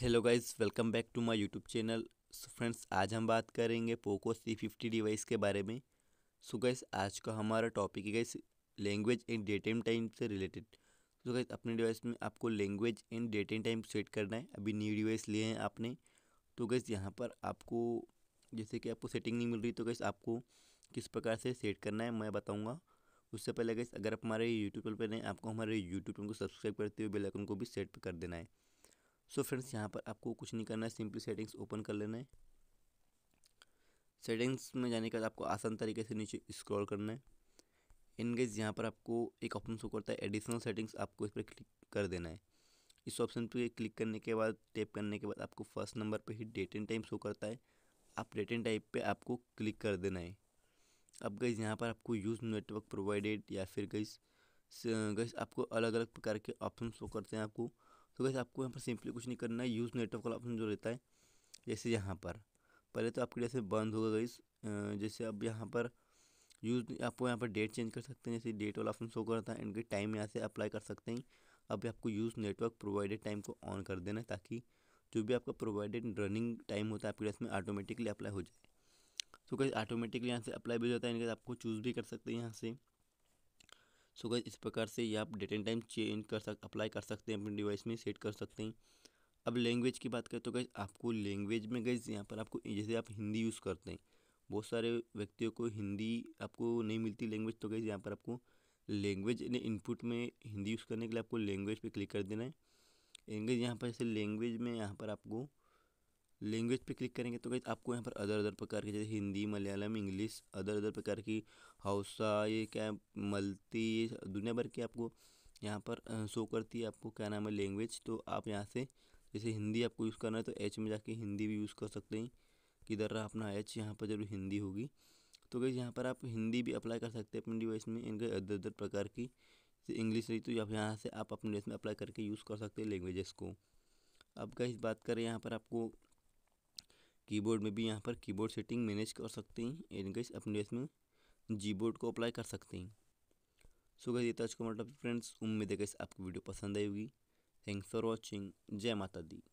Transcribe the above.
hello guys welcome back to my YouTube channel so friends आज हम बात करेंगे पोको सी फिफ्टी डिवाइस के बारे में सो so गाइस आज का हमारा टॉपिक है guys language and date and time से रिलेटेड सो गाइस अपने डिवाइस में आपको language and date and time set करना है अभी न्यू डिवाइस लिए हैं आपने तो गैस यहाँ पर आपको जैसे कि आपको सेटिंग नहीं मिल रही तो गैस आपको किस प्रकार से सेट करना है मैं बताऊँगा उससे पहले गैस अगर आप हमारे यूट्यूब पर नहीं आपको हमारे यूट्यूब चैनल को सब्सक्राइब करते हुए बेलाइकन को भी सेट कर देना है सो फ्रेंड्स यहाँ पर आपको कुछ नहीं करना है सिंपली सेटिंग्स ओपन कर लेना है सेटिंग्स में जाने के बाद आपको आसान तरीके से नीचे स्क्रॉल करना है इनकेस यहाँ पर आपको एक ऑप्शन शो करता है एडिशनल सेटिंग्स आपको इस पर क्लिक कर देना है इस ऑप्शन पर क्लिक करने के बाद टैप करने के बाद आपको फर्स्ट नंबर पर ही डेट एंड टाइम शो करता है आप डेट एंड टाइप पर आपको क्लिक कर देना है अब गई यहाँ पर आपको यूज़ नेटवर्क प्रोवाइडेड या फिर गई गई आपको अलग अलग प्रकार के ऑप्शन शो करते हैं आपको तो वैसे आपको यहाँ पर सिंपली कुछ नहीं करना है यूज़ नेटवर्क वाला ऑप्शन जो रहता है जैसे यहाँ पर पहले तो आपके जैसे बंद होगा गई जैसे अब यहाँ पर यूज़ आपको यहाँ पर डेट चेंज कर सकते हैं जैसे डेट वाला ऑप्शन शो करता है इनके टाइम यहाँ से अप्लाई कर सकते हैं अब आपको यूज़ नेटवर्क प्रोवाइडेड टाइम को ऑन कर देना ताकि जो भी आपका प्रोवाइडेड रनिंग टाइम होता है आपके में ऑटोमेटिकली अप्लाई हो जाए तो कैसे ऑटोमेटिकली यहाँ से अप्लाई भी हो जाता है इनके आपको चूज़ भी कर सकते हैं यहाँ से सो गई इस प्रकार से ये आप डेट एंड टाइम चेंज कर सक अप्लाई कर सकते हैं अपने डिवाइस में सेट कर सकते हैं अब लैंग्वेज की बात करें तो गई आपको लैंग्वेज में गई यहाँ पर आपको जैसे आप हिंदी यूज़ करते हैं बहुत सारे व्यक्तियों को हिंदी आपको नहीं मिलती लैंग्वेज तो गई यहाँ पर आपको लैंग्वेज इनपुट में हिंदी यूज़ करने के लिए आपको लैंग्वेज पर क्लिक कर देना है लैंग्वेज यहाँ पर जैसे लैंग्वेज में यहाँ पर आपको लैंग्वेज पे क्लिक करेंगे तो गाइज आपको यहाँ पर अदर अदर प्रकार की जैसे Hindi Malayalam English other other प्रकार की हौसा ये क्या मल्टी ये दुनिया भर की आपको यहाँ पर शो करती है आपको क्या नाम है लैंग्वेज तो आप यहाँ से जैसे हिंदी आपको यूज़ करना है तो एच में जाके हिंदी भी यूज़ कर सकते हैं किधर रहा अपना एच यहाँ पर जरूर हिंदी होगी तो गई यहाँ पर आप हिंदी भी अप्लाई कर सकते हैं अपने डिवाइस में इनके अदर अदर प्रकार की जैसे इंग्लिश रही तो आप यहाँ से आप अपने डिवाइस में अप्लाई करके यूज़ कर सकते हैं लैंग्वेजेस को अब कहीं बात करें यहाँ पर आपको कीबोर्ड में भी यहाँ पर कीबोर्ड सेटिंग मैनेज कर सकते हैं एंड गैस अपने इसमें जी बोर्ड को अप्लाई कर सकते हैं सो गई ये तो आज का मतलब फ्रेंड्स उम्मीद है गैस आपको वीडियो पसंद आई होगी थैंक्स फॉर वॉचिंग जय माता दी